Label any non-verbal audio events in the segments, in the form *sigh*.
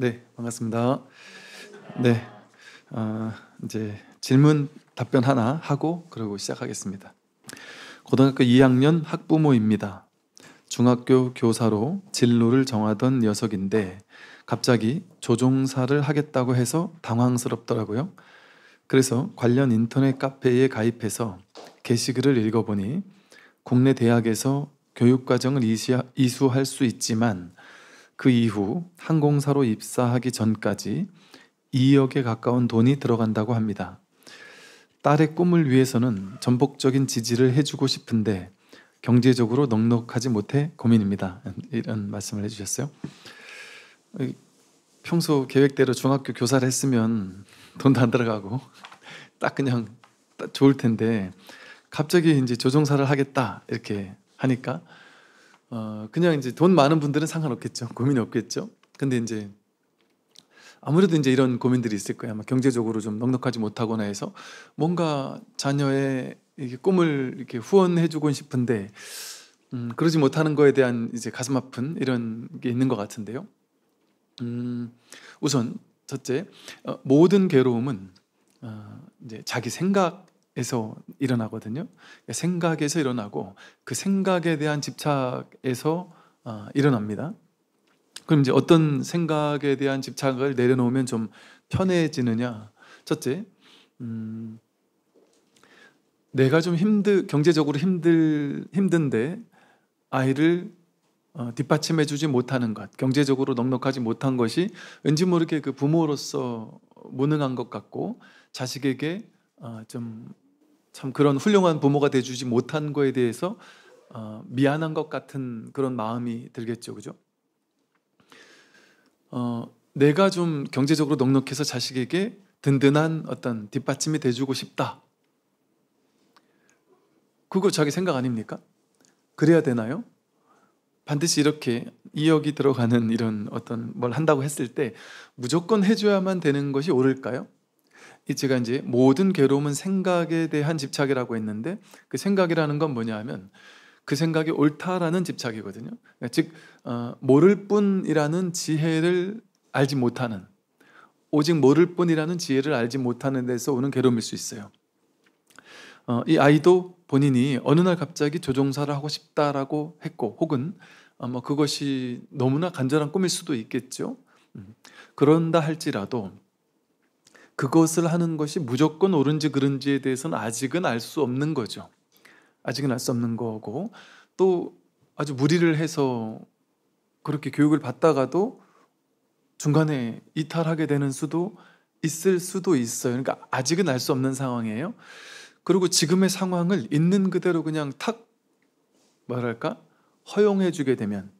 네, 반갑습니다. 네, 어, 이제 질문 답변 하나 하고 그러고 시작하겠습니다. 고등학교 2학년 학부모입니다. 중학교 교사로 진로를 정하던 녀석인데 갑자기 조종사를 하겠다고 해서 당황스럽더라고요. 그래서 관련 인터넷 카페에 가입해서 게시글을 읽어보니 국내 대학에서 교육과정을 이수할 수 있지만 그 이후 항공사로 입사하기 전까지 2억에 가까운 돈이 들어간다고 합니다. 딸의 꿈을 위해서는 전폭적인 지지를 해주고 싶은데 경제적으로 넉넉하지 못해 고민입니다. 이런 말씀을 해주셨어요. 평소 계획대로 중학교 교사를 했으면 돈도 안 들어가고 딱 그냥 딱 좋을 텐데 갑자기 이제 조종사를 하겠다 이렇게 하니까 어, 그냥 이제 돈 많은 분들은 상관없겠죠. 고민이 없겠죠. 근데 이제 아무래도 이제 이런 고민들이 있을 거예요. 아마 경제적으로 좀 넉넉하지 못하거나 해서 뭔가 자녀의 이렇게 꿈을 이렇게 후원해주고 싶은데 음, 그러지 못하는 거에 대한 이제 가슴 아픈 이런 게 있는 것 같은데요. 음, 우선 첫째 어, 모든 괴로움은 어, 이제 자기 생각 에서 일어나거든요. 그러니까 생각에서 일어나고 그 생각에 대한 집착에서 어, 일어납니다. 그럼 이제 어떤 생각에 대한 집착을 내려놓으면 좀 편해지느냐? 첫째, 음, 내가 좀 힘들 경제적으로 힘들 힘든데 아이를 어, 뒷받침해주지 못하는 것, 경제적으로 넉넉하지 못한 것이 왠지 모르게 그 부모로서 무능한 것 같고 자식에게 어, 좀참 그런 훌륭한 부모가 돼주지 못한 거에 대해서 어, 미안한 것 같은 그런 마음이 들겠죠, 그죠? 어, 내가 좀 경제적으로 넉넉해서 자식에게 든든한 어떤 뒷받침이 돼주고 싶다. 그거 자기 생각 아닙니까? 그래야 되나요? 반드시 이렇게 2억이 들어가는 이런 어떤 뭘 한다고 했을 때 무조건 해줘야만 되는 것이 옳을까요? 제가 이제 모든 괴로움은 생각에 대한 집착이라고 했는데 그 생각이라는 건 뭐냐 하면 그 생각이 옳다라는 집착이거든요. 그러니까 즉 어, 모를 뿐이라는 지혜를 알지 못하는 오직 모를 뿐이라는 지혜를 알지 못하는 데서 오는 괴로움일 수 있어요. 어, 이 아이도 본인이 어느 날 갑자기 조종사를 하고 싶다라고 했고 혹은 아마 어, 뭐 그것이 너무나 간절한 꿈일 수도 있겠죠. 음, 그런다 할지라도 그것을 하는 것이 무조건 옳은지 그른지에 대해서는 아직은 알 수 없는 거죠. 아직은 알 수 없는 거고 또 아주 무리를 해서 그렇게 교육을 받다가도 중간에 이탈하게 되는 수도 있을 수도 있어요. 그러니까 아직은 알 수 없는 상황이에요. 그리고 지금의 상황을 있는 그대로 그냥 탁 말할까 허용해 주게 되면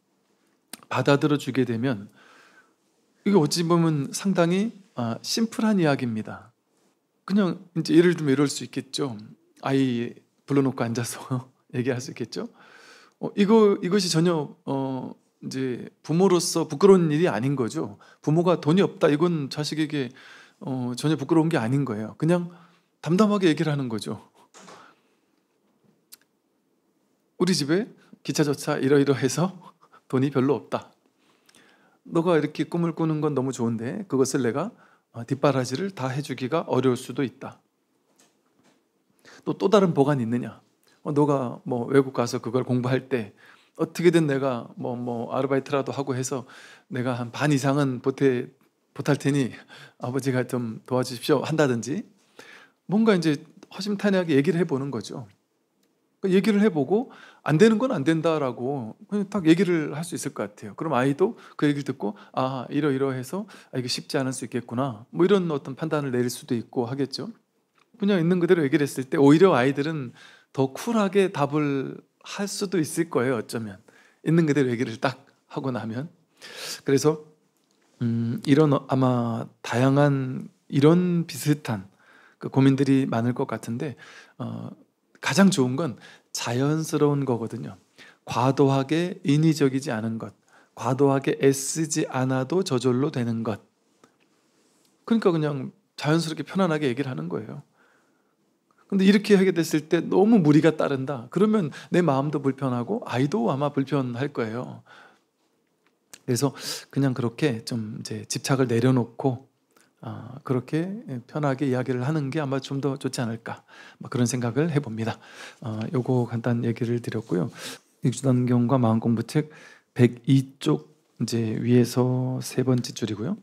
받아들여 주게 되면 이게 어찌 보면 상당히 아, 심플한 이야기입니다. 그냥 이제 예를 들면 이럴 수 있겠죠. 아이 불러놓고 앉아서 *laughs* 얘기할 수 있겠죠. 어, 이거 이것이 전혀 어, 이제 부모로서 부끄러운 일이 아닌 거죠. 부모가 돈이 없다 이건 자식에게 어, 전혀 부끄러운 게 아닌 거예요. 그냥 담담하게 얘기를 하는 거죠. 우리 집에 기차조차 이러이러해서 돈이 별로 없다. 너가 이렇게 꿈을 꾸는 건 너무 좋은데 그것을 내가 어, 뒷바라지를 다 해주기가 어려울 수도 있다. 또 또 다른 보관이 있느냐? 어, 너가 뭐 외국 가서 그걸 공부할 때 어떻게든 내가 뭐뭐 뭐 아르바이트라도 하고 해서 내가 한 반 이상은 보태 못할 테니 아버지가 좀 도와주십시오 한다든지 뭔가 이제 허심탄회하게 얘기를 해보는 거죠. 그 얘기를 해보고 안 되는 건 안 된다라고 그냥 딱 얘기를 할 수 있을 것 같아요. 그럼 아이도 그 얘기를 듣고 아 이러이러해서 아, 이게 쉽지 않을 수 있겠구나 뭐 이런 어떤 판단을 내릴 수도 있고 하겠죠. 그냥 있는 그대로 얘기를 했을 때 오히려 아이들은 더 쿨하게 답을 할 수도 있을 거예요. 어쩌면 있는 그대로 얘기를 딱 하고 나면 그래서 음, 이런 아마 다양한 이런 비슷한 그 고민들이 많을 것 같은데 어, 가장 좋은 건 자연스러운 거거든요. 과도하게 인위적이지 않은 것, 과도하게 애쓰지 않아도 저절로 되는 것. 그러니까 그냥 자연스럽게 편안하게 얘기를 하는 거예요. 근데 이렇게 하게 됐을 때 너무 무리가 따른다. 그러면 내 마음도 불편하고 아이도 아마 불편할 거예요. 그래서 그냥 그렇게 좀 이제 집착을 내려놓고 아, 그렇게 편하게 이야기를 하는 게 아마 좀 더 좋지 않을까 뭐 그런 생각을 해봅니다. 아, 요거 간단 얘기를 드렸고요. 육주단경과 마음공부책 102쪽 이제 위에서 세 번째 줄이고요.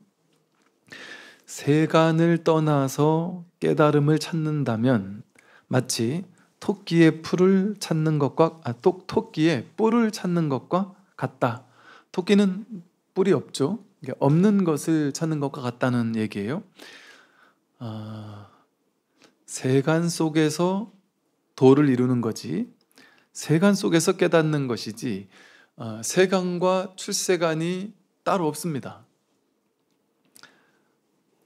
세간을 떠나서 깨달음을 찾는다면 마치 토끼의 풀을 찾는 것과 아, 토, 토끼의 뿔을 찾는 것과 같다. 토끼는 뿔이 없죠. 없는 것을 찾는 것과 같다는 얘기예요. 아, 세간 속에서 도를 이루는 거지 세간 속에서 깨닫는 것이지 아, 세간과 출세간이 따로 없습니다.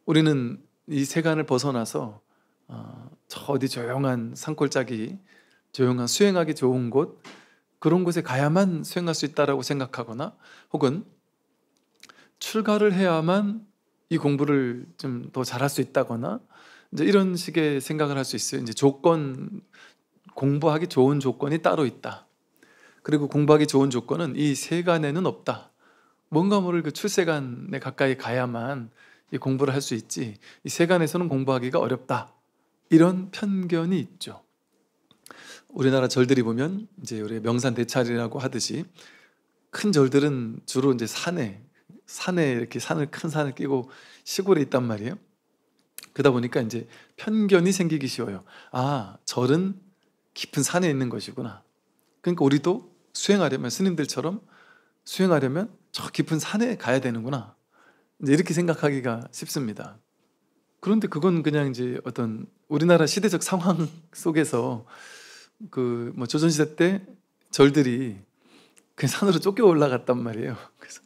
우리는 이 세간을 벗어나서 어, 저 어디 조용한 산골짜기, 조용한 수행하기 좋은 곳 그런 곳에 가야만 수행할 수 있다라고 생각하거나 혹은 출가를 해야만 이 공부를 좀 더 잘할 수 있다거나 이제 이런 식의 생각을 할 수 있어요. 이제 조건 공부하기 좋은 조건이 따로 있다. 그리고 공부하기 좋은 조건은 이 세간에는 없다. 뭔가 모를 그 출세간에 가까이 가야만 이 공부를 할 수 있지. 이 세간에서는 공부하기가 어렵다. 이런 편견이 있죠. 우리나라 절들이 보면 이제 우리 명산 대찰이라고 하듯이 큰 절들은 주로 이제 산에 산에 이렇게 산을 큰 산을 끼고 시골에 있단 말이에요. 그러다 보니까 이제 편견이 생기기 쉬워요. 아, 절은 깊은 산에 있는 것이구나. 그러니까 우리도 수행하려면 스님들처럼 수행하려면 저 깊은 산에 가야 되는구나. 이제 이렇게 생각하기가 쉽습니다. 그런데 그건 그냥 이제 어떤 우리나라 시대적 상황 *laughs* 속에서 그 뭐 조선시대 때 절들이 그 산으로 쫓겨 올라갔단 말이에요. 그래서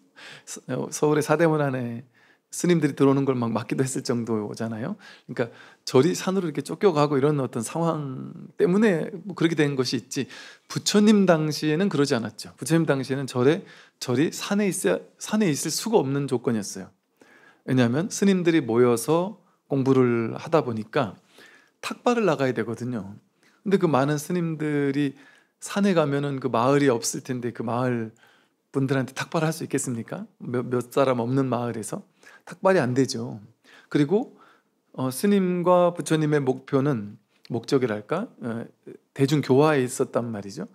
어, 서울의 사대문 안에 스님들이 들어오는 걸 막 막기도 했을 정도잖아요. 그러니까 절이 산으로 이렇게 쫓겨가고 이런 어떤 상황 때문에 뭐 그렇게 된 것이 있지. 부처님 당시에는 그러지 않았죠. 부처님 당시에는 절에 절이 산에 있어 산에 있을 수가 없는 조건이었어요. 왜냐하면 스님들이 모여서 공부를 하다 보니까 탁발을 나가야 되거든요. 근데 그 많은 스님들이 산에 가면은 그 마을이 없을 텐데 그 마을 분들한테 탁발할 수 있겠습니까? 몇, 몇 사람 없는 마을에서 탁발이 안 되죠. 그리고 어, 스님과 부처님의 목표는 목적이랄까 어, 대중 교화에 있었단 말이죠.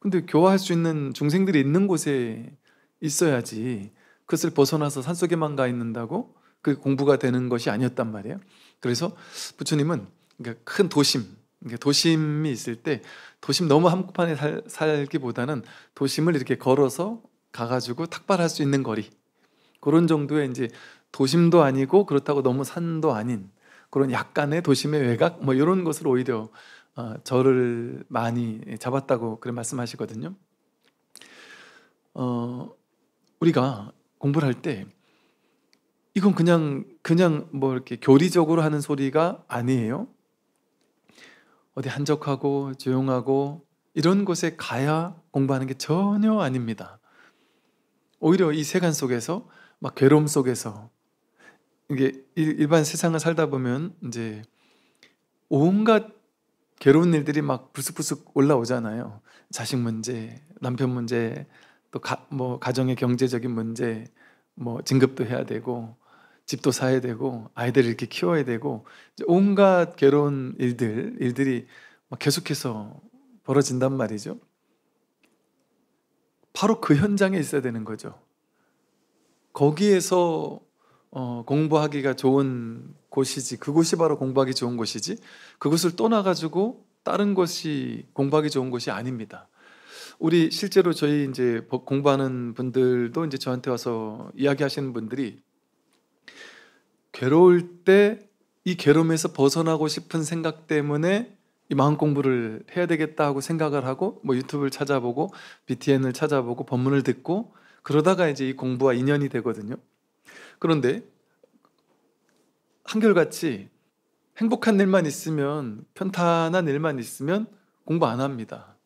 근데 교화할 수 있는 중생들이 있는 곳에 있어야지 그것을 벗어나서 산속에만 가 있는다고 그 공부가 되는 것이 아니었단 말이에요. 그래서 부처님은 그러니까 큰 도심, 그러니까 도심이 있을 때 도심 너무 한복판에 살, 살기보다는 도심을 이렇게 걸어서 가가지고 탁발할 수 있는 거리 그런 정도의 이제 도심도 아니고 그렇다고 너무 산도 아닌 그런 약간의 도심의 외곽 뭐 이런 것을 오히려 어, 저를 많이 잡았다고 그런 말씀하시거든요. 어, 우리가 공부를 할 때 이건 그냥 그냥 뭐 이렇게 교리적으로 하는 소리가 아니에요. 어디 한적하고 조용하고 이런 곳에 가야 공부하는 게 전혀 아닙니다. 오히려 이 세간 속에서 막 괴로움 속에서 이게 일반 세상을 살다 보면 이제 온갖 괴로운 일들이 막부쑥부쑥 올라오잖아요. 자식 문제, 남편 문제, 또 뭐 가정의 경제적인 문제, 뭐 진급도 해야 되고 집도 사야 되고 아이들을 이렇게 키워야 되고 온갖 괴로운 일들 일들이 막 계속해서 벌어진단 말이죠. 바로 그 현장에 있어야 되는 거죠. 거기에서 어, 공부하기가 좋은 곳이지 그곳이 바로 공부하기 좋은 곳이지 그곳을 떠나가지고 다른 곳이 공부하기 좋은 곳이 아닙니다. 우리 실제로 저희 이제 공부하는 분들도 이제 저한테 와서 이야기하시는 분들이 괴로울 때 이 괴로움에서 벗어나고 싶은 생각 때문에 이 마음 공부를 해야 되겠다 하고 생각을 하고 뭐 유튜브를 찾아보고 BTN을 찾아보고 법문을 듣고 그러다가 이제 이 공부와 인연이 되거든요. 그런데 한결같이 행복한 일만 있으면 편탄한 일만 있으면 공부 안 합니다.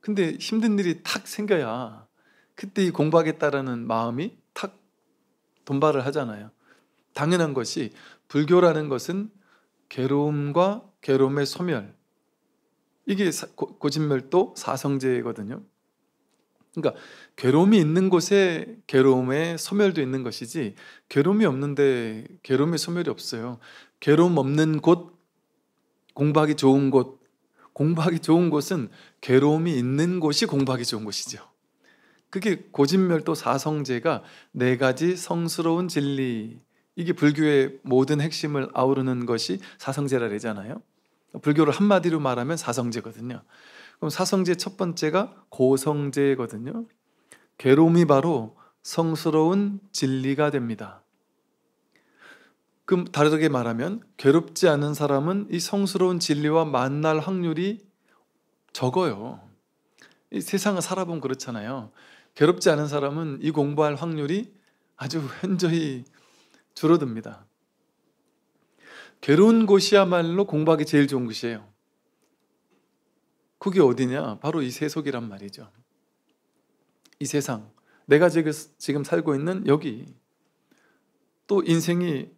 근데 힘든 일이 탁 생겨야 그때 이 공부하겠다라는 마음이 탁 돈발을 하잖아요. 당연한 것이 불교라는 것은 괴로움과 괴로움의 소멸. 이게 고진멸도 사성제거든요. 그러니까 괴로움이 있는 곳에 괴로움의 소멸도 있는 것이지 괴로움이 없는데 괴로움의 소멸이 없어요. 괴로움 없는 곳, 공부하기 좋은 곳, 공부하기 좋은 곳은 괴로움이 있는 곳이 공부하기 좋은 곳이죠. 그게 고진멸도 사성제가 네 가지 성스러운 진리 이게 불교의 모든 핵심을 아우르는 것이 사성제라 그러잖아요. 불교를 한마디로 말하면 사성제거든요. 그럼 사성제 첫 번째가 고성제거든요. 괴로움이 바로 성스러운 진리가 됩니다. 그럼 다르게 말하면 괴롭지 않은 사람은 이 성스러운 진리와 만날 확률이 적어요. 이 세상을 살아보면 그렇잖아요. 괴롭지 않은 사람은 이 공부할 확률이 아주 *laughs* 현저히 줄어듭니다. 괴로운 곳이야말로 공부하기 제일 좋은 곳이에요. 그게 어디냐? 바로 이 세속이란 말이죠. 이 세상, 내가 지금 살고 있는 여기. 또 인생이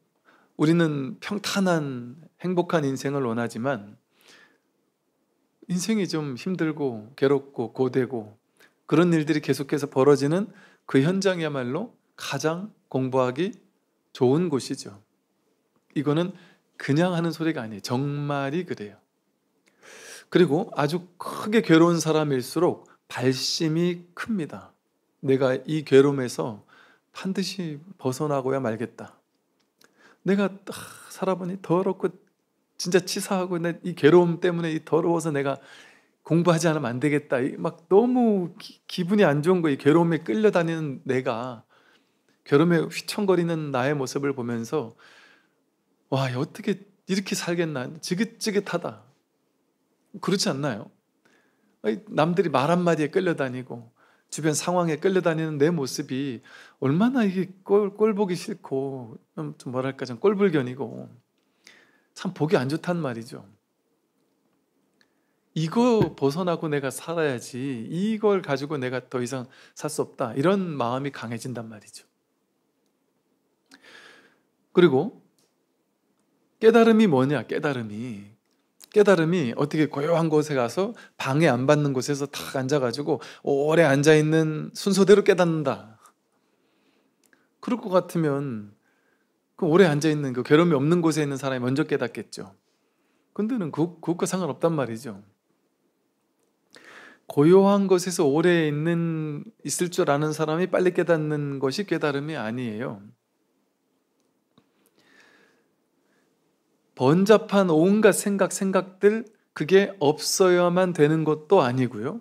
우리는 평탄한 행복한 인생을 원하지만 인생이 좀 힘들고 괴롭고 고되고 그런 일들이 계속해서 벌어지는 그 현장이야말로 가장 공부하기 좋은 곳이죠. 이거는 그냥 하는 소리가 아니에요. 정말이 그래요. 그리고 아주 크게 괴로운 사람일수록 발심이 큽니다. 내가 이 괴로움에서 반드시 벗어나고야 말겠다. 내가 아, 살아보니 더럽고 진짜 치사하고 내이 괴로움 때문에 이 더러워서 내가 공부하지 않으면 안 되겠다. 막 너무 기, 분이안 좋은 거 이 괴로움에 끌려다니는 내가 괴로움에 휘청거리는 나의 모습을 보면서 와 어떻게 이렇게 살겠나 지긋지긋하다 그렇지 않나요? 남들이 말 한마디에 끌려다니고 주변 상황에 끌려다니는 내 모습이 얼마나 이게 꼴, 꼴 보기 싫고 좀, 뭐랄까 좀 꼴불견이고 참 보기 안 좋단 말이죠. 이거 벗어나고 내가 살아야지 이걸 가지고 내가 더 이상 살 수 없다 이런 마음이 강해진단 말이죠. 그리고 깨달음이 뭐냐? 깨달음이 깨달음이 어떻게 고요한 곳에 가서 방해 안 받는 곳에서 탁 앉아가지고 오래 앉아 있는 순서대로 깨닫는다. 그럴 것 같으면 그 오래 앉아 있는 그 괴로움이 없는 곳에 있는 사람이 먼저 깨닫겠죠. 근데는 그, 그것과 상관없단 말이죠. 고요한 곳에서 오래 있는 있을 줄 아는 사람이 빨리 깨닫는 것이 깨달음이 아니에요. 번잡한 온갖 생각, 생각들 그게 없어야만 되는 것도 아니고요.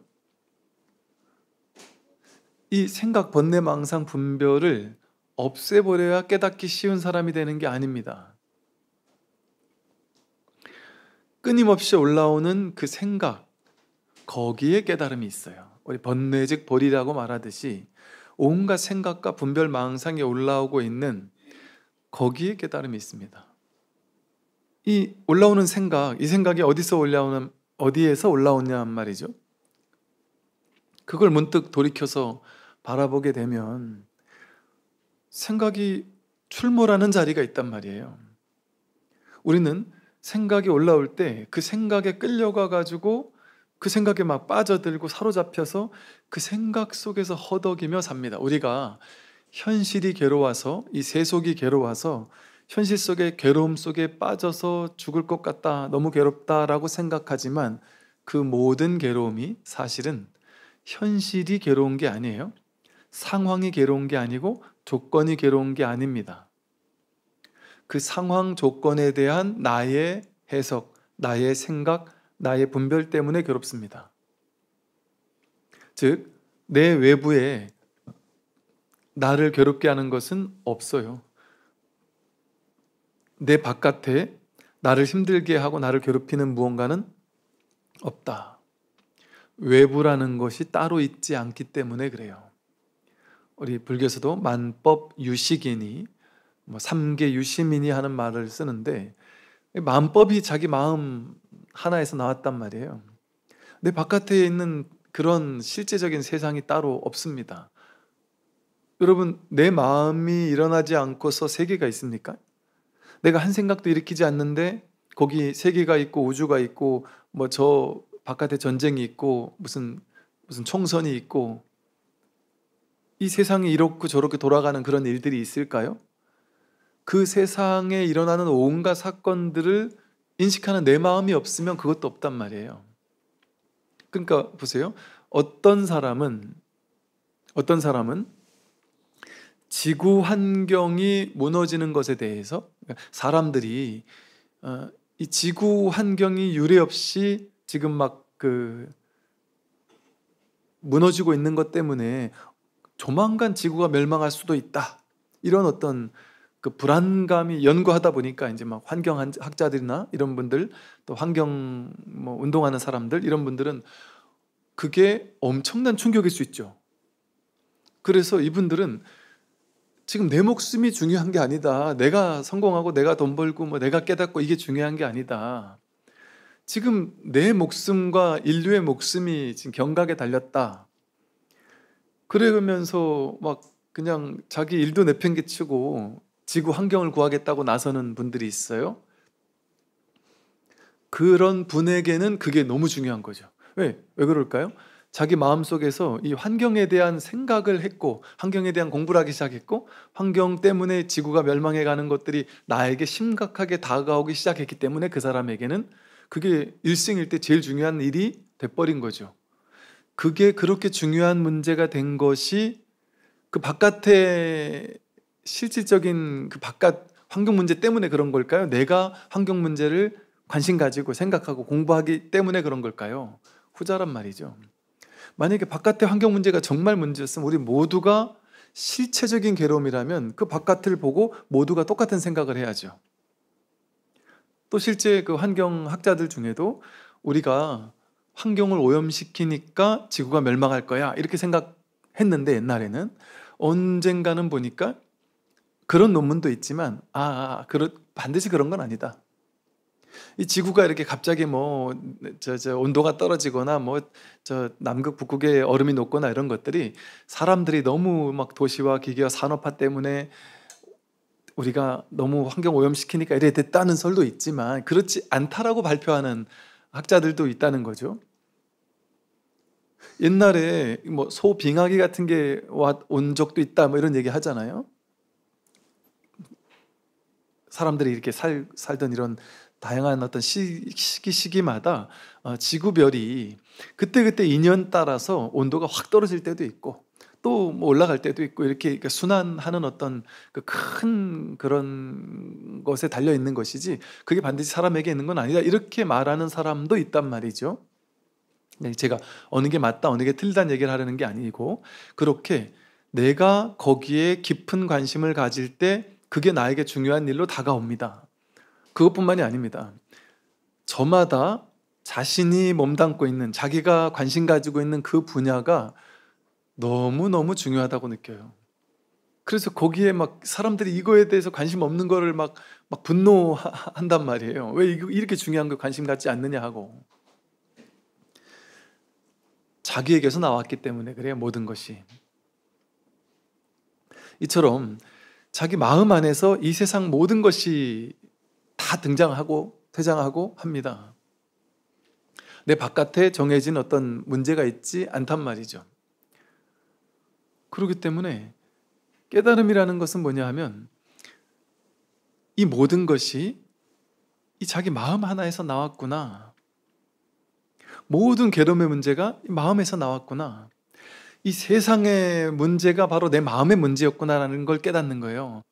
이 생각 번뇌 망상 분별을 없애버려야 깨닫기 쉬운 사람이 되는 게 아닙니다. 끊임없이 올라오는 그 생각 거기에 깨달음이 있어요. 우리 번뇌즉 벌이라고 말하듯이 온갖 생각과 분별 망상이 올라오고 있는 거기에 깨달음이 있습니다. 이 올라오는 생각, 이 생각이 어디서 올라오는 어디에서 올라오냐 는 말이죠. 그걸 문득 돌이켜서 바라보게 되면 생각이 출몰하는 자리가 있단 말이에요. 우리는 생각이 올라올 때 그 생각에 끌려가 가지고 그 생각에 막 빠져들고 사로잡혀서 그 생각 속에서 허덕이며 삽니다. 우리가 현실이 괴로워서 이 세속이 괴로워서 현실 속에 괴로움 속에 빠져서 죽을 것 같다, 너무 괴롭다라고 생각하지만 그 모든 괴로움이 사실은 현실이 괴로운 게 아니에요. 상황이 괴로운 게 아니고 조건이 괴로운 게 아닙니다. 그 상황 조건에 대한 나의 해석, 나의 생각, 나의 분별 때문에 괴롭습니다. 즉, 내 외부에 나를 괴롭게 하는 것은 없어요. 내 바깥에 나를 힘들게 하고 나를 괴롭히는 무언가는 없다. 외부라는 것이 따로 있지 않기 때문에 그래요. 우리 불교에서도 만법 유식이니 뭐 삼계 유심이니 하는 말을 쓰는데 만법이 자기 마음 하나에서 나왔단 말이에요. 내 바깥에 있는 그런 실제적인 세상이 따로 없습니다. 여러분 내 마음이 일어나지 않고서 세계가 있습니까? 내가 한 생각도 일으키지 않는데 거기 세계가 있고 우주가 있고 뭐 저 바깥에 전쟁이 있고 무슨 무슨 총선이 있고 이 세상이 이렇고 저렇게 돌아가는 그런 일들이 있을까요? 그 세상에 일어나는 온갖 사건들을 인식하는 내 마음이 없으면 그것도 없단 말이에요. 그러니까 보세요. 어떤 사람은 어떤 사람은 지구 환경이 무너지는 것에 대해서 그러니까 사람들이 어, 이 지구 환경이 유례 없이 지금 막 그 무너지고 있는 것 때문에 조만간 지구가 멸망할 수도 있다 이런 어떤 그 불안감이 연구하다 보니까 이제 막 환경 학자들이나 이런 분들 또 환경 뭐 운동하는 사람들 이런 분들은 그게 엄청난 충격일 수 있죠. 그래서 이분들은 지금 내 목숨이 중요한 게 아니다. 내가 성공하고 내가 돈 벌고 뭐 내가 깨닫고 이게 중요한 게 아니다. 지금 내 목숨과 인류의 목숨이 지금 경각에 달렸다. 그러면서 막 그냥 자기 일도 내팽개치고 지구 환경을 구하겠다고 나서는 분들이 있어요. 그런 분에게는 그게 너무 중요한 거죠. 왜? 왜 그럴까요? 자기 마음속에서 이 환경에 대한 생각을 했고 환경에 대한 공부를 하기 시작했고 환경 때문에 지구가 멸망해 가는 것들이 나에게 심각하게 다가오기 시작했기 때문에 그 사람에게는 그게 일생일 때 제일 중요한 일이 돼버린 거죠. 그게 그렇게 중요한 문제가 된 것이 그바깥에 실질적인 그 바깥 환경 문제 때문에 그런 걸까요? 내가 환경 문제를 관심 가지고 생각하고 공부하기 때문에 그런 걸까요? 후자란 말이죠. 만약에 바깥의 환경 문제가 정말 문제였으면 우리 모두가 실체적인 괴로움이라면 그 바깥을 보고 모두가 똑같은 생각을 해야죠. 또 실제 그 환경학자들 중에도 우리가 환경을 오염시키니까 지구가 멸망할 거야 이렇게 생각했는데 옛날에는 언젠가는 보니까 그런 논문도 있지만 아, 아, 아 그러, 반드시 그런 건 아니다. 이 지구가 이렇게 갑자기 뭐 저 저 온도가 떨어지거나 뭐 저 남극 북극에 얼음이 녹거나 이런 것들이 사람들이 너무 막 도시와 기계와 산업화 때문에 우리가 너무 환경 오염시키니까 이래 됐다는 설도 있지만 그렇지 않다라고 발표하는 학자들도 있다는 거죠. 옛날에 뭐 소빙하기 같은 게온 적도 있다 뭐 이런 얘기 하잖아요. 사람들이 이렇게 살 살던 이런 다양한 어떤 시기 시기마다 어, 지구별이 그때그때 인연 따라서 온도가 확 떨어질 때도 있고 또 뭐 올라갈 때도 있고 이렇게 그러니까 순환하는 어떤 그 큰 그런 것에 달려 있는 것이지 그게 반드시 사람에게 있는 건 아니다 이렇게 말하는 사람도 있단 말이죠. 네, 제가 어느 게 맞다 어느 게 틀리다는 얘기를 하려는 게 아니고 그렇게 내가 거기에 깊은 관심을 가질 때 그게 나에게 중요한 일로 다가옵니다. 그것뿐만이 아닙니다. 저마다 자신이 몸담고 있는 자기가 관심 가지고 있는 그 분야가 너무너무 중요하다고 느껴요. 그래서 거기에 막 사람들이 이거에 대해서 관심 없는 거를 막, 막 분노한단 말이에요. 왜 이렇게 중요한 거 관심 갖지 않느냐 하고. 자기에게서 나왔기 때문에 그래요. 모든 것이. 이처럼 자기 마음 안에서 이 세상 모든 것이 다 등장하고 퇴장하고 합니다. 내 바깥에 정해진 어떤 문제가 있지 않단 말이죠. 그렇기 때문에 깨달음이라는 것은 뭐냐 하면 이 모든 것이 이 자기 마음 하나에서 나왔구나. 모든 괴로움의 문제가 마음에서 나왔구나. 이 세상의 문제가 바로 내 마음의 문제였구나라는 걸 깨닫는 거예요.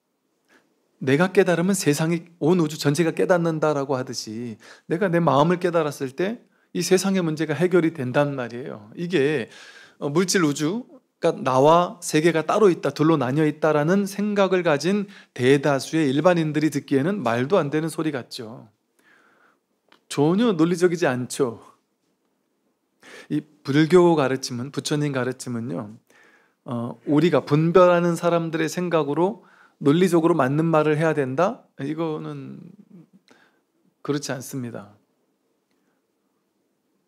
내가 깨달으면 세상이 온 우주 전체가 깨닫는다라고 하듯이 내가 내 마음을 깨달았을 때 이 세상의 문제가 해결이 된단 말이에요. 이게 어, 물질 우주 가 나와 세계가 따로 있다, 둘로 나뉘어 있다라는 생각을 가진 대다수의 일반인들이 듣기에는 말도 안 되는 소리 같죠. 전혀 논리적이지 않죠. 이 불교 가르침은 부처님 가르침은요. 어, 우리가 분별하는 사람들의 생각으로 논리적으로 맞는 말을 해야 된다? 이거는 그렇지 않습니다.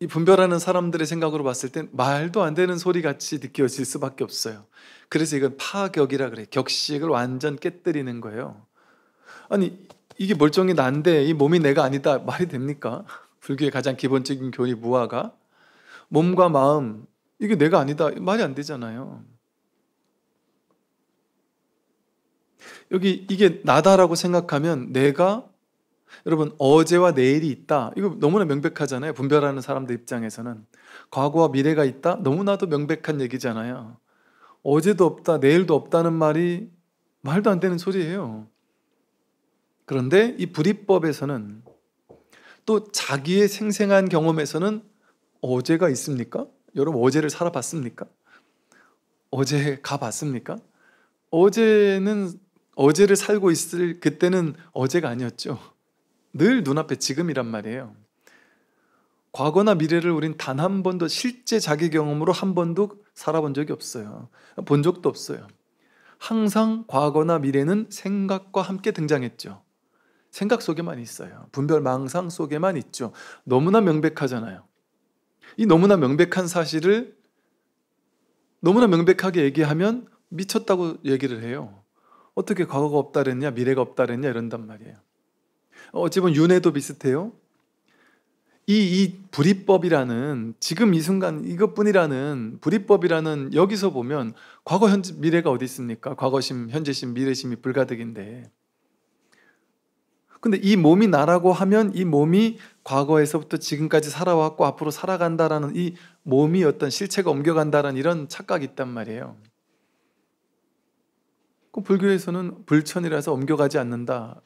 이 분별하는 사람들의 생각으로 봤을 땐 말도 안 되는 소리 같이 느껴질 수밖에 없어요. 그래서 이건 파격이라 그래. 격식을 완전 깨뜨리는 거예요. 아니 이게 멀쩡히 난데 이 몸이 내가 아니다 말이 됩니까? 불교의 가장 기본적인 교리 무화가 몸과 마음 이게 내가 아니다 말이 안 되잖아요. 여기 이게 나다라고 생각하면 내가 여러분 어제와 내일이 있다. 이거 너무나 명백하잖아요. 분별하는 사람들 입장에서는 과거와 미래가 있다. 너무나도 명백한 얘기잖아요. 어제도 없다, 내일도 없다는 말이 말도 안 되는 소리예요. 그런데 이 불이법에서는 또 자기의 생생한 경험에서는 어제가 있습니까? 여러분 어제를 살아봤습니까? 어제 가봤습니까? 어제는 어제를 살고 있을 그때는 어제가 아니었죠. 늘 눈앞에 지금이란 말이에요. 과거나 미래를 우린 단 한 번도 실제 자기 경험으로 한 번도 살아본 적이 없어요. 본 적도 없어요. 항상 과거나 미래는 생각과 함께 등장했죠. 생각 속에만 있어요. 분별 망상 속에만 있죠. 너무나 명백하잖아요. 이 너무나 명백한 사실을 너무나 명백하게 얘기하면 미쳤다고 얘기를 해요. 어떻게 과거가 없다 그랬냐 미래가 없다 그랬냐 이런단 말이에요. 어, 어찌 보면 윤회도 비슷해요. 이, 이 불이법이라는 지금 이 순간 이것뿐이라는 불이법이라는 여기서 보면 과거 현재 미래가 어디 있습니까? 과거심, 현재심, 미래심이 불가득인데 근데 이 몸이 나라고 하면 이 몸이 과거에서부터 지금까지 살아왔고 앞으로 살아간다라는 이 몸이 어떤 실체가 옮겨간다라는 이런 착각이 있단 말이에요. 그 불교에서는 불천이라서 옮겨가지 않는다.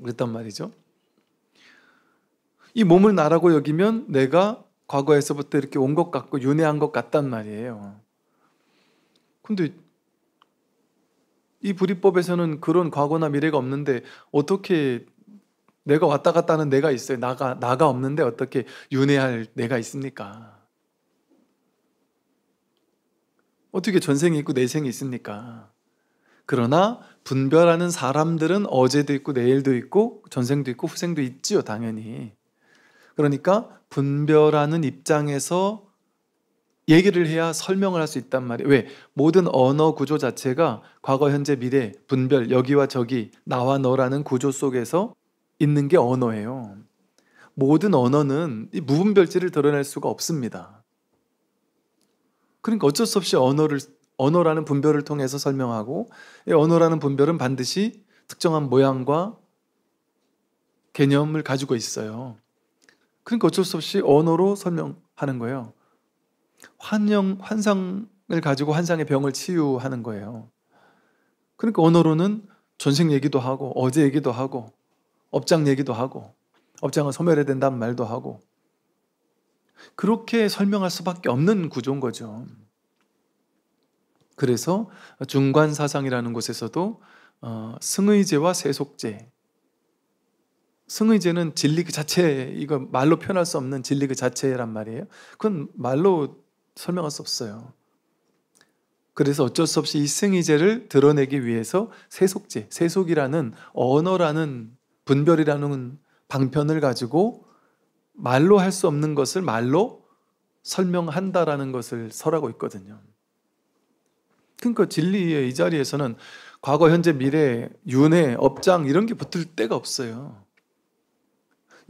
그랬단 말이죠. 이 몸을 나라고 여기면 내가 과거에서부터 이렇게 온 것 같고 윤회한 것 같단 말이에요. 근데 이 불이법에서는 그런 과거나 미래가 없는데 어떻게 내가 왔다 갔다 하는 내가 있어요. 나가 나가 없는데 어떻게 윤회할 내가 있습니까? 어떻게 전생이 있고 내생이 있습니까? 그러나 분별하는 사람들은 어제도 있고 내일도 있고 전생도 있고 후생도 있지요, 당연히. 그러니까 분별하는 입장에서 얘기를 해야 설명을 할 수 있단 말이에요. 왜? 모든 언어 구조 자체가 과거, 현재, 미래, 분별, 여기와 저기, 나와 너라는 구조 속에서 있는 게 언어예요. 모든 언어는 이 무분별지를 드러낼 수가 없습니다. 그러니까 어쩔 수 없이 언어를 언어라는 분별을 통해서 설명하고 언어라는 분별은 반드시 특정한 모양과 개념을 가지고 있어요. 그러니까 어쩔 수 없이 언어로 설명하는 거예요. 환영, 환상을 가지고 환상의 병을 치유하는 거예요. 그러니까 언어로는 전생 얘기도 하고 어제 얘기도 하고 업장 얘기도 하고 업장을 소멸해야 된다는 말도 하고 그렇게 설명할 수밖에 없는 구조인 거죠. 그래서 중관 사상이라는 곳에서도 어, 승의제와 세속제 승의제는 진리 그 자체 이거 말로 표현할 수 없는 진리 그 자체란 말이에요. 그건 말로 설명할 수 없어요. 그래서 어쩔 수 없이 이 승의제를 드러내기 위해서 세속제, 세속이라는 언어라는 분별이라는 방편을 가지고 말로 할 수 없는 것을 말로 설명한다라는 것을 설하고 있거든요. 그러니까 진리의 이 자리에서는 과거, 현재, 미래, 윤회, 업장 이런 게 붙을 때가 없어요.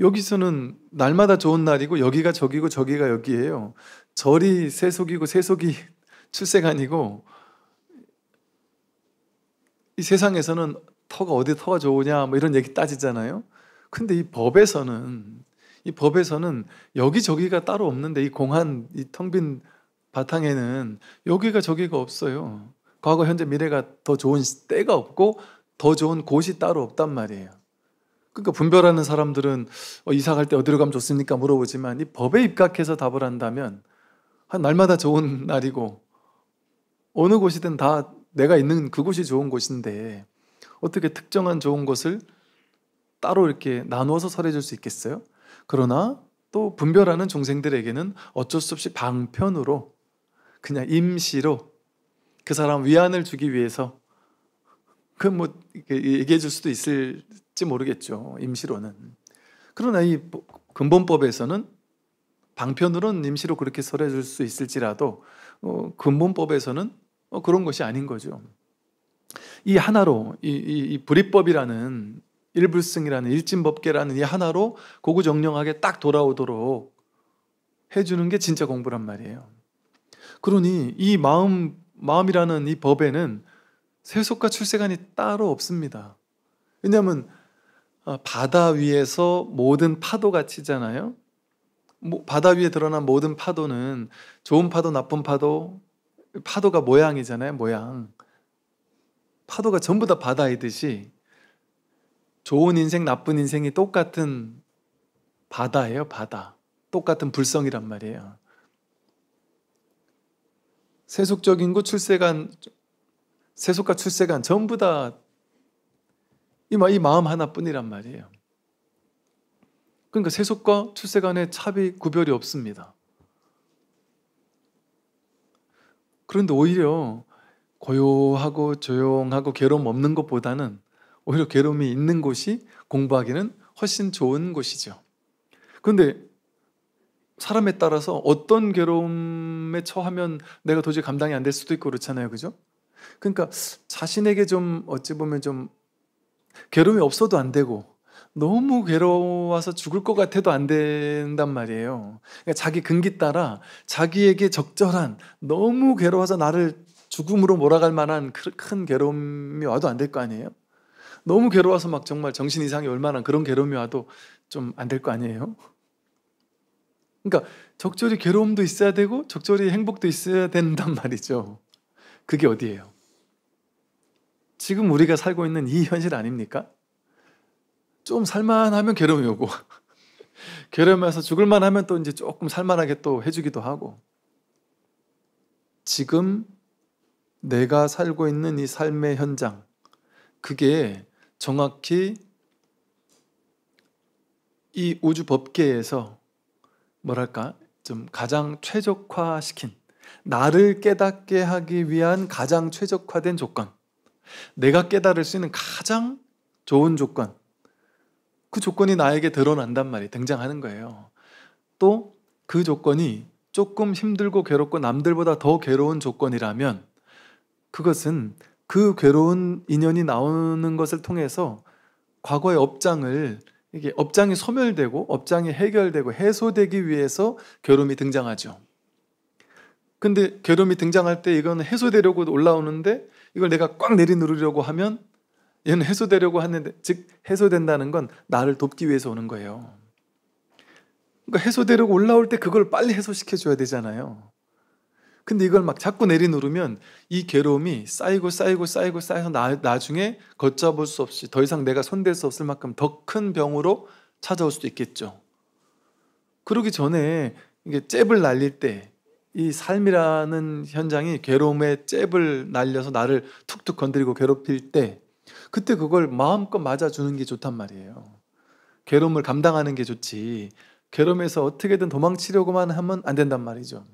여기서는 날마다 좋은 날이고 여기가 저기고 저기가 여기예요. 절이 세속이고 세속이 *laughs* 출세간이고 이 세상에서는 터가 어디 터가 좋으냐 뭐 이런 얘기 따지잖아요. 근데 이 법에서는 이 법에서는 여기저기가 따로 없는데 이 공한 이텅빈 바탕에는 여기가 저기가 없어요. 과거, 현재, 미래가 더 좋은 때가 없고 더 좋은 곳이 따로 없단 말이에요. 그러니까 분별하는 사람들은 어, 이사 갈 때 어디로 가면 좋습니까? 물어보지만 이 법에 입각해서 답을 한다면 한 날마다 좋은 *laughs* 날이고 어느 곳이든 다 내가 있는 그곳이 좋은 곳인데 어떻게 특정한 좋은 것을 따로 이렇게 나누어서 설해줄 수 있겠어요? 그러나 또 분별하는 종생들에게는 어쩔 수 없이 방편으로 그냥 임시로 그 사람 위안을 주기 위해서 그뭐 얘기해 줄 수도 있을지 모르겠죠. 임시로는. 그러나 이 근본법에서는 방편으로는 임시로 그렇게 설해 줄 수 있을지라도 어, 근본법에서는 어, 그런 것이 아닌 거죠. 이 하나로 이, 이, 이 불이법이라는 일불승이라는 일진법계라는 이 하나로 고구정령하게 딱 돌아오도록 해주는 게 진짜 공부란 말이에요. 그러니 이 마음 마음이라는 이 법에는 세속과 출세관이 따로 없습니다. 왜냐하면 아, 바다 위에서 모든 파도가 치잖아요. 뭐, 바다 위에 드러난 모든 파도는 좋은 파도, 나쁜 파도, 파도가 모양이잖아요. 모양. 파도가 전부 다 바다이듯이 좋은 인생, 나쁜 인생이 똑같은 바다예요. 바다. 똑같은 불성이란 말이에요. 세속적 인구 출세간 세속과 출세간 전부 다 이 마음 하나뿐이란 말이에요. 그러니까 세속과 출세간의 차비 구별이 없습니다. 그런데 오히려 고요하고 조용하고 괴로움 없는 것보다는 오히려 괴로움이 있는 곳이 공부하기는 훨씬 좋은 곳이죠. 그런데 사람에 따라서 어떤 괴로움에 처하면 내가 도저히 감당이 안 될 수도 있고 그렇잖아요. 그죠? 그러니까 자신에게 좀 어찌 보면 좀 괴로움이 없어도 안 되고 너무 괴로워서 죽을 것 같아도 안 된단 말이에요. 그러니까 자기 근기 따라 자기에게 적절한 너무 괴로워서 나를 죽음으로 몰아갈 만한 큰 괴로움이 와도 안 될 거 아니에요? 너무 괴로워서 막 정말 정신 이상이 얼마나 그런 괴로움이 와도 좀 안 될 거 아니에요? 그러니까 적절히 괴로움도 있어야 되고 적절히 행복도 있어야 된단 *laughs* 말이죠. 그게 어디예요? 지금 우리가 살고 있는 이 현실 아닙니까? 좀 살만하면 괴로움이 오고 *laughs* 괴로우면서 죽을만 하면 또 이제 조금 살만하게 또 해주기도 하고 지금 내가 살고 있는 이 삶의 현장 그게 정확히 이 우주 법계에서 뭐랄까 좀 가장 최적화시킨 나를 깨닫게 하기 위한 가장 최적화된 조건 내가 깨달을 수 있는 가장 좋은 조건 그 조건이 나에게 드러난단 말이에요 등장하는 거예요 또 그 조건이 조금 힘들고 괴롭고 남들보다 더 괴로운 조건이라면 그것은 그 괴로운 인연이 나오는 것을 통해서 과거의 업장을 이게 업장이 소멸되고 업장이 해결되고 해소되기 위해서 괴로움이 등장하죠. 근데 괴로움이 등장할 때 이건 해소되려고 올라오는데 이걸 내가 꽉 내리누르려고 하면 얘는 해소되려고 하는데 즉 해소된다는 건 나를 돕기 위해서 오는 거예요. 그러니까 해소되려고 올라올 때 그걸 빨리 해소시켜 줘야 되잖아요. 근데 이걸 막 자꾸 내리누르면 이 괴로움이 쌓이고 쌓이고 쌓이고 쌓여서 나, 중에 걷잡을 수 없이 더 이상 내가 손댈 수 없을 만큼 더 큰 병으로 찾아올 수도 있겠죠. 그러기 전에 이게 잽을 날릴 때 이 삶이라는 현장이 괴로움에 잽을 날려서 나를 툭툭 건드리고 괴롭힐 때 그때 그걸 마음껏 맞아주는 게 좋단 말이에요. 괴로움을 감당하는 게 좋지. 괴로움에서 어떻게든 도망치려고만 하면 안 된단 말이죠.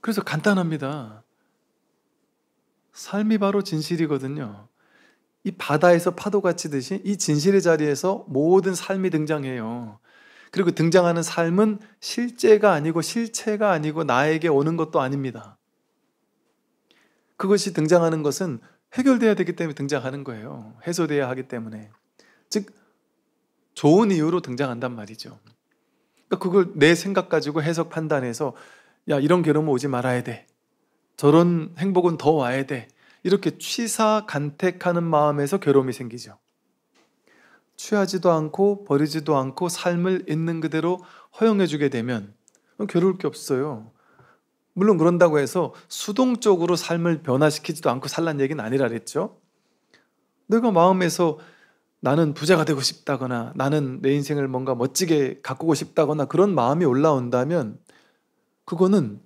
그래서 간단합니다. 삶이 바로 진실이거든요. 이 바다에서 파도가 치듯이 이 진실의 자리에서 모든 삶이 등장해요. 그리고 등장하는 삶은 실제가 아니고 실체가 아니고 나에게 오는 것도 아닙니다. 그것이 등장하는 것은 해결돼야 되기 때문에 등장하는 거예요. 해소돼야 하기 때문에. 즉 좋은 이유로 등장한단 말이죠. 그러니까 그걸 내 생각 가지고 해석 판단해서 야, 이런 괴로움 오지 말아야 돼. 저런 행복은 더 와야 돼. 이렇게 취사 간택하는 마음에서 괴로움이 생기죠. 취하지도 않고 버리지도 않고 삶을 있는 그대로 허용해주게 되면 괴로울 게 없어요. 물론 그런다고 해서 수동적으로 삶을 변화시키지도 않고 살란 얘기는 아니라 그랬죠. 내가 마음에서 나는 부자가 되고 싶다거나 나는 내 인생을 뭔가 멋지게 가꾸고 싶다거나 그런 마음이 올라온다면 그거는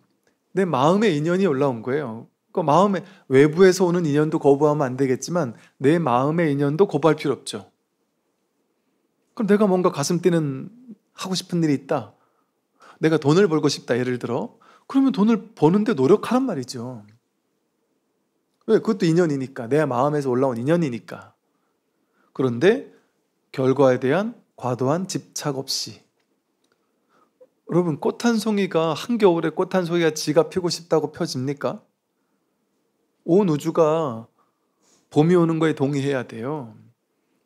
내 마음의 인연이 올라온 거예요. 그 마음에 외부에서 오는 인연도 거부하면 안 되겠지만 내 마음의 인연도 거부할 필요 없죠. 그럼 내가 뭔가 가슴 뛰는 하고 싶은 일이 있다. 내가 돈을 벌고 싶다. 예를 들어. 그러면 돈을 버는데 노력하란 말이죠. 왜? 그것도 인연이니까. 내 마음에서 올라온 인연이니까. 그런데 결과에 대한 과도한 집착 없이 여러분 꽃 한 송이가 한겨울에 꽃 한 송이가 지가 피고 싶다고 펴집니까? 온 우주가 봄이 오는 거에 동의해야 돼요.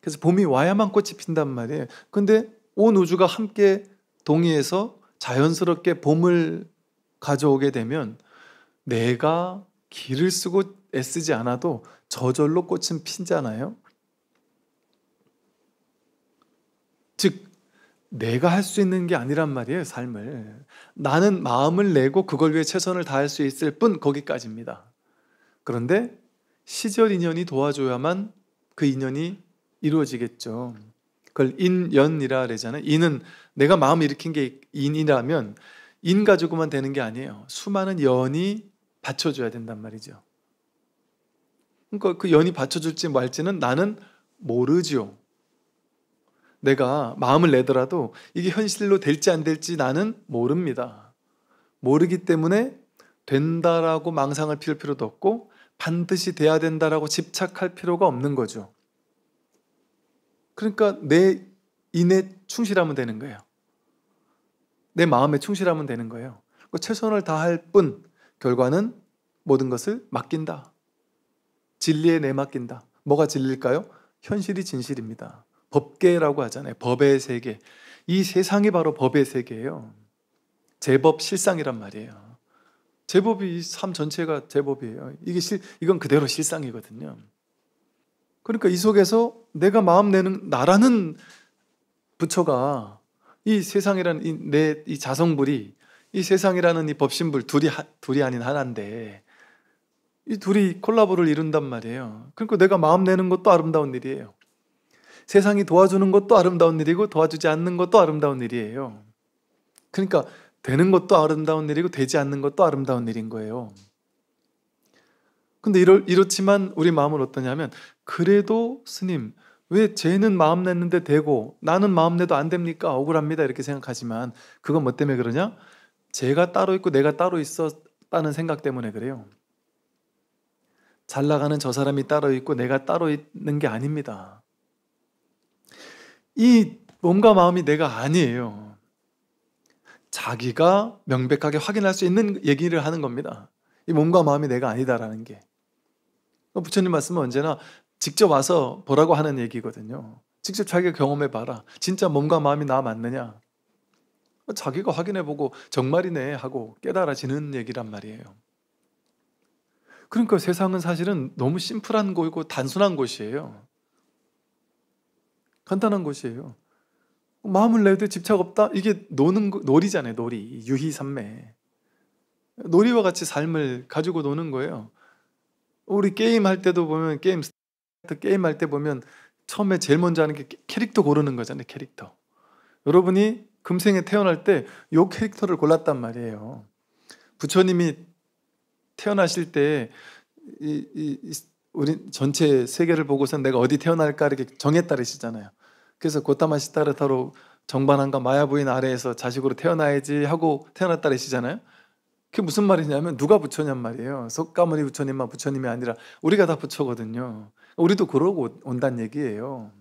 그래서 봄이 와야만 꽃이 핀단 말이에요. 근데 온 우주가 함께 동의해서 자연스럽게 봄을 가져오게 되면 내가 길을 쓰고 애쓰지 않아도 저절로 꽃은 피잖아요. 즉 내가 할 수 있는 게 아니란 말이에요, 삶을. 나는 마음을 내고 그걸 위해 최선을 다할 수 있을 뿐 거기까지입니다. 그런데 시절 인연이 도와줘야만 그 인연이 이루어지겠죠. 그걸 인연이라 그러잖아요. 인은 내가 마음 일으킨 게 인이라면 인 가지고만 되는 게 아니에요. 수많은 연이 받쳐줘야 된단 말이죠. 그러니까 그 연이 받쳐줄지 말지는 나는 모르지요. 내가 마음을 내더라도 이게 현실로 될지 안 될지 나는 모릅니다. 모르기 때문에 된다라고 망상을 피울 필요도 없고 반드시 돼야 된다라고 집착할 필요가 없는 거죠. 그러니까 내 인에 충실하면 되는 거예요. 내 마음에 충실하면 되는 거예요. 그 최선을 다할 뿐 결과는 모든 것을 맡긴다. 진리에 내맡긴다. 뭐가 진리일까요? 현실이 진실입니다. 법계라고 하잖아요. 법의 세계. 이 세상이 바로 법의 세계예요. 제법 실상이란 말이에요. 제법이 삶 전체가 제법이에요. 이게 실, 이건 그대로 실상이거든요. 그러니까 이 속에서 내가 마음 내는 나라는 부처가 이 세상이라는 내이 이 자성불이 이 세상이라는 이 법신불 둘이 하, 둘이 아닌 하나인데 이 둘이 콜라보를 이룬단 말이에요. 그러니까 내가 마음 내는 것도 아름다운 일이에요. 세상이 도와주는 것도 아름다운 일이고 도와주지 않는 것도 아름다운 일이에요. 그러니까 되는 것도 아름다운 일이고 되지 않는 것도 아름다운 일인 거예요. 근데 이렇, 이렇지만 우리 마음은 어떠냐면 그래도 스님 왜 쟤는 마음 냈는데 되고 나는 마음 내도 안 됩니까? 억울합니다 이렇게 생각하지만 그건 뭐 때문에 그러냐? 쟤가 따로 있고 내가 따로 있었다는 생각 때문에 그래요. 잘 나가는 저 사람이 따로 있고 내가 따로 있는 게 아닙니다. 이 몸과 마음이 내가 아니에요. 자기가 명백하게 확인할 수 있는 얘기를 하는 겁니다. 이 몸과 마음이 내가 아니다라는 게. 어, 부처님 말씀은 언제나 직접 와서 보라고 하는 얘기거든요. 직접 자기가 경험해 봐라. 진짜 몸과 마음이 나 맞느냐? 어, 자기가 확인해 보고 정말이네 하고 깨달아지는 얘기란 말이에요. 그러니까 세상은 사실은 너무 심플한 곳이고 단순한 곳이에요. 간단한 것이에요. 마음을 내도 집착 없다? 이게 노는, 놀이잖아요, 놀이. 유희삼매. 놀이와 같이 삶을 가지고 노는 거예요. 우리 게임할 때도 보면, 게임, 게임할 때 보면, 처음에 제일 먼저 하는 게 캐릭터 고르는 거잖아요, 캐릭터. 여러분이 금생에 태어날 때요 캐릭터를 골랐단 말이에요. 부처님이 태어나실 때, 이, 이 우리 전체 세계를 보고서 내가 어디 태어날까 이렇게 정했다 그러시잖아요. 그래서 고타마시타르타로 정반한가 마야 부인 아래에서 자식으로 태어나야지 하고 태어났다르시잖아요. 그게 무슨 말이냐면 누가 부처냔 말이에요. 석가모니 부처님만 부처님이 아니라 우리가 다 부처거든요. 우리도 그러고 온단 얘기예요.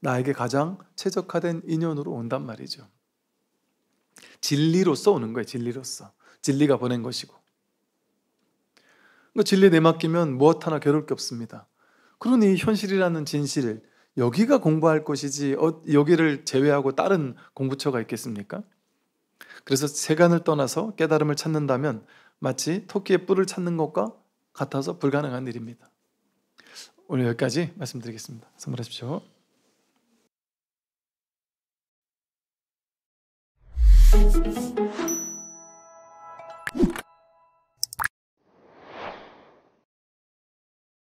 나에게 가장 최적화된 인연으로 온단 말이죠. 진리로서 오는 거예요. 진리로서. 진리가 보낸 것이고. 그러니까 진리 내맡기면 무엇 하나 괴롭게 없습니다. 그러니 현실이라는 진실, 을 여기가 공부할 곳이지 어, 여기를 제외하고 다른 공부처가 있겠습니까? 그래서 세간을 떠나서 깨달음을 찾는다면 마치 토끼의 뿔을 찾는 것과 같아서 불가능한 일입니다. 오늘 여기까지 말씀드리겠습니다. 선물하십시오.